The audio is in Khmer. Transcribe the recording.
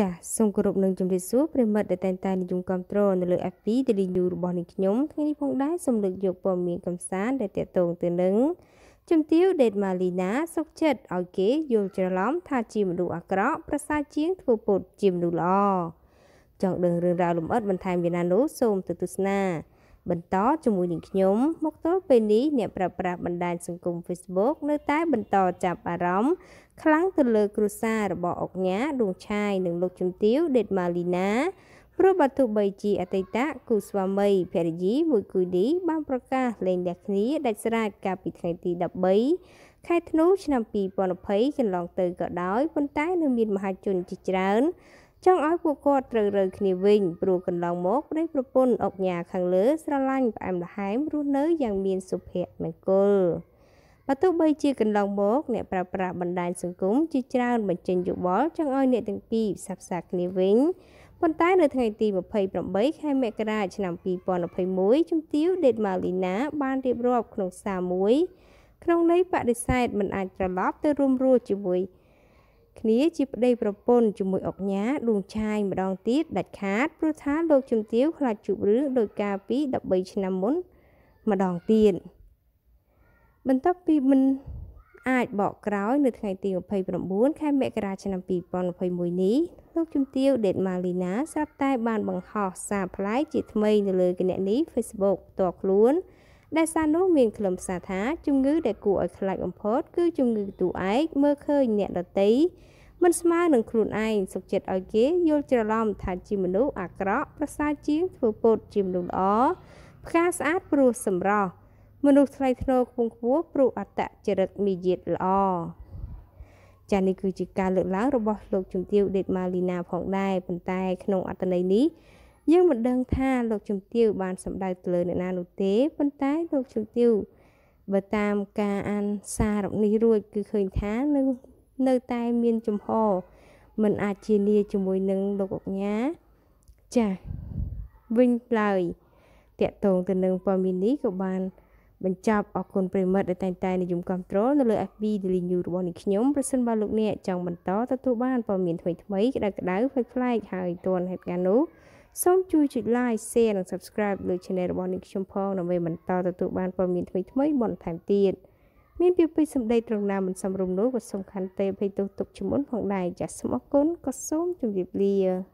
ចាសសូមគោរពនឹងជម្រាបសួរប្រិមិត្តដែលតែងតែនិយមគ្រប់គ្រងនៅលើ FB Daily News របស់នាងខ្ញុំថ្ងៃនេះផងដែរសូមលើកយកព័ត៌មានកំសាន្តដែលទាក់ទងទៅនឹងជំទាវ Date Malina សុកចិត្តឲ្យគេយល់ច្រឡំថាជាមនុស្សអាក្រក់ប្រសើរជាងធ្វើពុតជាមនុស្សល្អចង់ដឹងរឿងរ៉ាវលម្អិត បន្ថែមពីណានោះសូមទៅទស្សនាបន្តជាមួយនឹងខ្ញុំ មកទល់ពេលនេះអ្នកប្រើប្រាស់បណ្ដាញសង្គម Facebook នៅតែបន្តចាប់អារម្មណ៍ខ្លាំងទៅលើ គ្រួសាររបស់អុកញ៉ាឌួងឆាយនិងលោកជំទាវដេតម៉ាលីណាព្រោះបើទោះបីជាអតីតគូស្វាមីភរិយាមួយគូនេះបានប្រកាសលែងលះគ្នាដាច់ស្រេចកាលពីថ្ងៃទី13ខែធ្នូឆ្នាំ2020កន្លងទៅក៏ដោយប៉ុន្តែនៅមានមហាជនជាច្រើនចង់ឲ្យពួកគាត់ត្រូវរើគ្នាវិញព្រោះកន្លងមកប្តីប្រពន្ធអុកញ៉ាខាងលើស្រឡាញ់ផ្អែមល្ហែមរស់នៅយ៉ាងមានសុភមង្គលបើទោះបីជាកន្លងមកអ្នកប្រើប្រាស់បណ្ដាញសង្គមជាច្រើនបញ្ចេញយោបល់ចង់ឲ្យអ្នកទាំងពីរផ្សះផ្សាគ្នាវិញប៉ុន្តែនៅថ្ងៃទី28ខែមករាឆ្នាំ2021ជំទាវដេតម៉ាលីណាបានរៀបរាប់ក្នុងសារមួយ ក្នុងន័យបដិសេធមិនអាចត្រឡប់ទៅរួមរស់ជាមួយគ្នាជាប្តីប្រពន្ធជាមួយអុកញ៉ាដួងឆាយម្ដងទៀតដាច់ខាតព្រោះថាលោកជំទាវខ្លាចជួបរឿងដោយការពី13ឆ្នាំមុនម្ដងទៀតបន្ទាប់ពីមិនអាចបកក្រោយនៅថ្ងៃទី29ខែមករាឆ្នាំ2021នេះលោកជំទាវដេតម៉ាលីណាស្រាប់តែ បានបង្ហោះសារប្លែកជាថ្មីនៅលើគណនី Facebook ផ្ទាល់ខ្លួនដែលសារនោះមានខ្លឹមសារថា ជំងឺដែលគួរឲ្យខ្លាចបំផុតគឺជំងឺទូឯកមើលឃើញអ្នកដតីមិនស្មើនឹងខ្លួនឯងសុខចិត្តឲ្យគេយល់ច្រឡំថាជាមនុស្សអាក្រក់ប្រសើរជាងធ្វើពុតជាមនុស្សល្អផ្កាស្អាតព្រោះសម្រស់មនុស្សថ្លៃថ្នូរខ្ពង់ខ្ពស់ព្រោះអត្តចរិតមាយាទល្អចានេះគឺជាការលើកឡើងរបស់ លោកជំទាវដេតម៉ាលីណាផងដែរប៉ុន្តែក្នុងអត្តន័យនេះយើងមិនដឹង ថាលោកជំទាវបានសម្ដៅទៅលើអ្នកណានោះទេប៉ុន្តែលោកជំទាវបើតាមការអានសាររបស់នេះរួចគឺឃើញថានៅនៅតែមានចំហមិនអាចជានីជាមួយនឹងលោកអុកញ៉ាចាស់វិញឡើយតាក់ទងទៅនឹងព័ត៌មាននេះក៏បានបញ្ចប់អរគុណប្រិមិត្តដែលតែងតែនិយមគ្រប់គ្រងនៅលើ FB Daily News របស់នាងខ្ញុំប្រសិនបើលោកអ្នកចង់បន្តទទួលបានព័ត៌មានថ្មីៗក្តៅៗផ្លែកៗហើយទាន់ហេតុការណ៍នោះសូមជួយចុច like share និង subscribe លើ channel របស់នេះខ្ញុំផងដើម្បីបន្តទទួលបានព័ត៌មានថ្មីៗបន្ថែមទៀតមានពាក្យពេចន៍សម្ដីត្រង់ណាមិនសមរម្យនោះក៏សំខាន់ទេភ័យទោសទុកជាមុនផងដែរចាសសូមអរគុណក៏សូមជម្រាបលា